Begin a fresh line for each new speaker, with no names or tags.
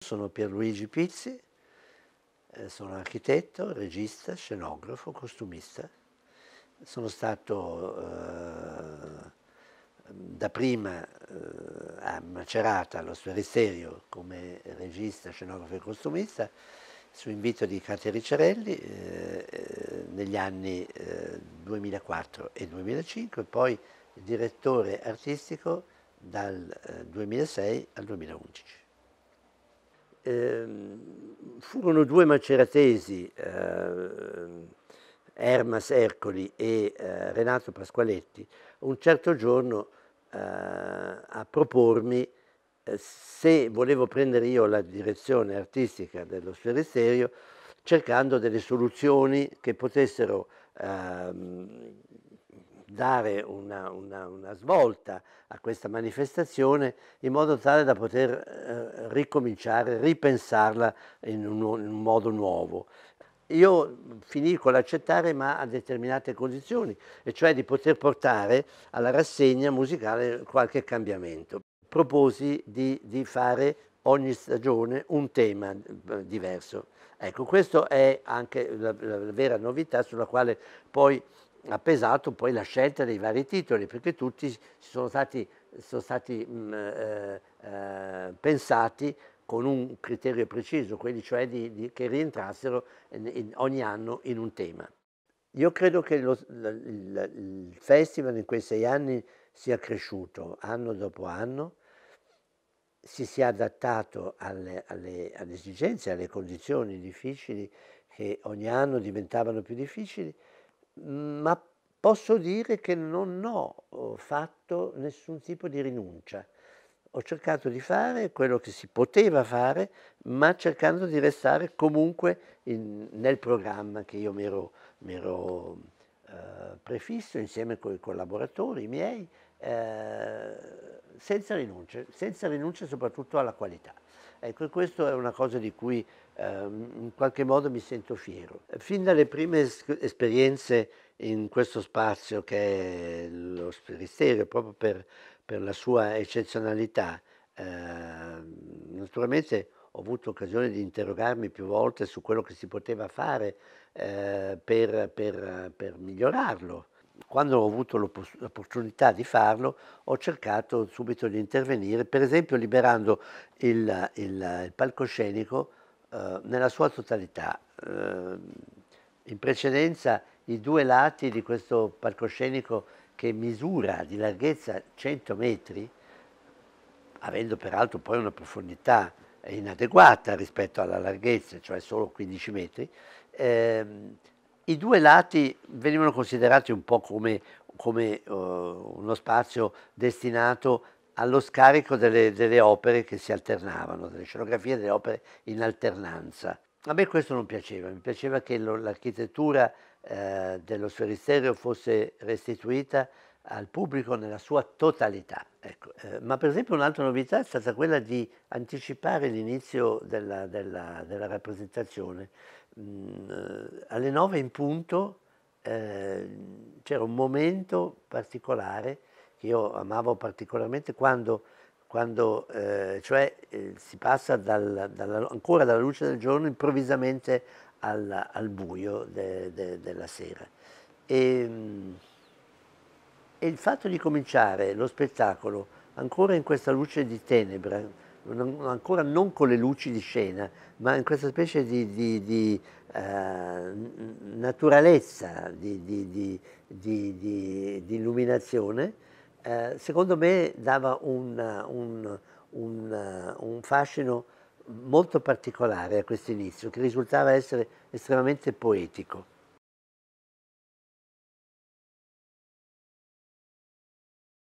Sono Pierluigi Pizzi, eh, sono architetto, regista, scenografo, costumista. Sono stato eh, dapprima eh, a Macerata, allo Sferisterio, come regista, scenografo e costumista, su invito di Katia Ricciarelli eh, eh, negli anni 2004 eh, e 2005, poi direttore artistico dal 2006 al 2011. Ehm, furono due maceratesi, eh, Ermas Ercoli e eh, Renato Pasqualetti, un certo giorno eh, a propormi se volevo prendere io la direzione artistica dello sferisterio cercando delle soluzioni che potessero ehm, dare una, una, una, svolta a questa manifestazione in modo tale da poter eh, ricominciare, ripensarla in un, in un modo nuovo. Io finii con l'accettare ma a determinate condizioni, e cioè di poter portare alla rassegna musicale qualche cambiamento. Proposi di, di fare ogni stagione un tema eh, diverso. Ecco, questa è anche la, la, vera novità sulla quale poi ha pesato poi la scelta dei vari titoli, perché tutti sono stati, sono stati mh, mm, eh, eh, pensati con un criterio preciso, quelli cioè di, di, che rientrassero in, in ogni anno in un tema. Io credo che lo, il, il festival in quei sei anni sia cresciuto anno dopo anno, si sia adattato alle, alle, alle esigenze, alle condizioni difficili che ogni anno diventavano più difficili, ma posso dire che non ho eh, fatto nessun tipo di rinuncia. Ho cercato di fare quello che si poteva fare, ma cercando di restare comunque in, nel programma che io mi ero, mi ero eh, prefisso insieme con i collaboratori miei eh, senza rinunce, senza rinunce soprattutto alla qualità. Ecco, questa è una cosa di cui eh, in qualche modo mi sento fiero. Fin dalle prime es esperienze in questo spazio che è lo Sferisterio, proprio per, per, la sua eccezionalità, eh, naturalmente ho avuto occasione di interrogarmi più volte su quello che si poteva fare eh, per, per, per, migliorarlo quando ho avuto l'opportunità di farlo, ho cercato subito di intervenire, per esempio liberando il, il, il palcoscenico eh, nella sua totalità. Eh, in precedenza i due lati di questo palcoscenico che misura di larghezza 100 metri, avendo peraltro poi una profondità inadeguata rispetto alla larghezza, cioè solo 15 metri, ehm, i due lati venivano considerati un po' come, come uh, uno spazio destinato allo scarico delle, delle, opere che si alternavano, delle scenografie delle opere in alternanza. A me questo non piaceva, mi piaceva che l'architettura eh, dello sferisterio fosse restituita al pubblico nella sua totalità. Ecco. Eh, ma per esempio un'altra novità è stata quella di anticipare l'inizio della, della, della rappresentazione. Mm, eh, alle nove in punto eh, c'era un momento particolare che io amavo particolarmente quando, quando eh, cioè, eh, si passa dal, dalla, ancora dalla luce del giorno improvvisamente al, al buio de, de, della sera. E, mm, e il fatto di cominciare lo spettacolo ancora in questa luce di tenebra, non, ancora non con le luci di scena, ma in questa specie di, di, di uh, naturalezza, di, di illuminazione, uh, secondo me dava un, un, un, un fascino molto particolare a questo inizio, che risultava essere estremamente poetico.